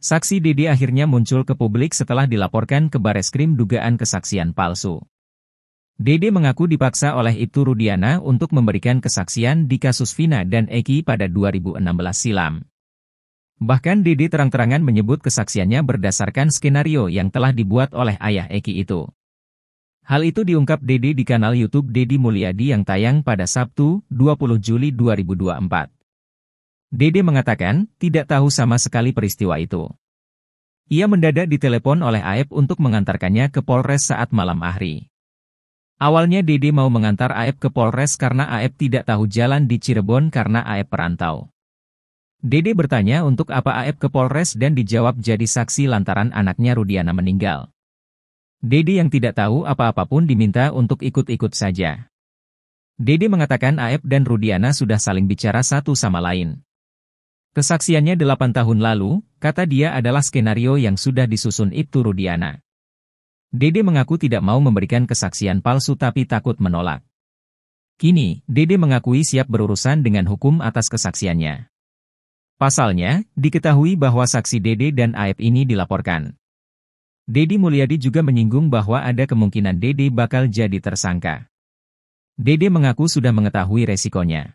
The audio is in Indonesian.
Saksi Dede akhirnya muncul ke publik setelah dilaporkan ke Bareskrim dugaan kesaksian palsu. Dede mengaku dipaksa oleh Ibtu Rudiana untuk memberikan kesaksian di kasus Vina dan Eki pada 2016 silam. Bahkan Dede terang-terangan menyebut kesaksiannya berdasarkan skenario yang telah dibuat oleh ayah Eki itu. Hal itu diungkap Dede di kanal YouTube Dedi Mulyadi yang tayang pada Sabtu, 20 Juli 2024. Dede mengatakan, tidak tahu sama sekali peristiwa itu. Ia mendadak ditelepon oleh Aep untuk mengantarkannya ke Polres saat malam hari. Awalnya Dede mau mengantar Aep ke Polres karena Aep tidak tahu jalan di Cirebon karena Aep perantau. Dede bertanya untuk apa Aep ke Polres dan dijawab jadi saksi lantaran anaknya Rudiana meninggal. Dede yang tidak tahu apa-apapun diminta untuk ikut-ikut saja. Dede mengatakan Aep dan Rudiana sudah saling bicara satu sama lain. Kesaksiannya delapan tahun lalu, kata dia adalah skenario yang sudah disusun Ibtu Rudiana. Dede mengaku tidak mau memberikan kesaksian palsu tapi takut menolak. Kini, Dede mengakui siap berurusan dengan hukum atas kesaksiannya. Pasalnya, diketahui bahwa saksi Dede dan Aep ini dilaporkan. Dedi Mulyadi juga menyinggung bahwa ada kemungkinan Dede bakal jadi tersangka. Dede mengaku sudah mengetahui resikonya.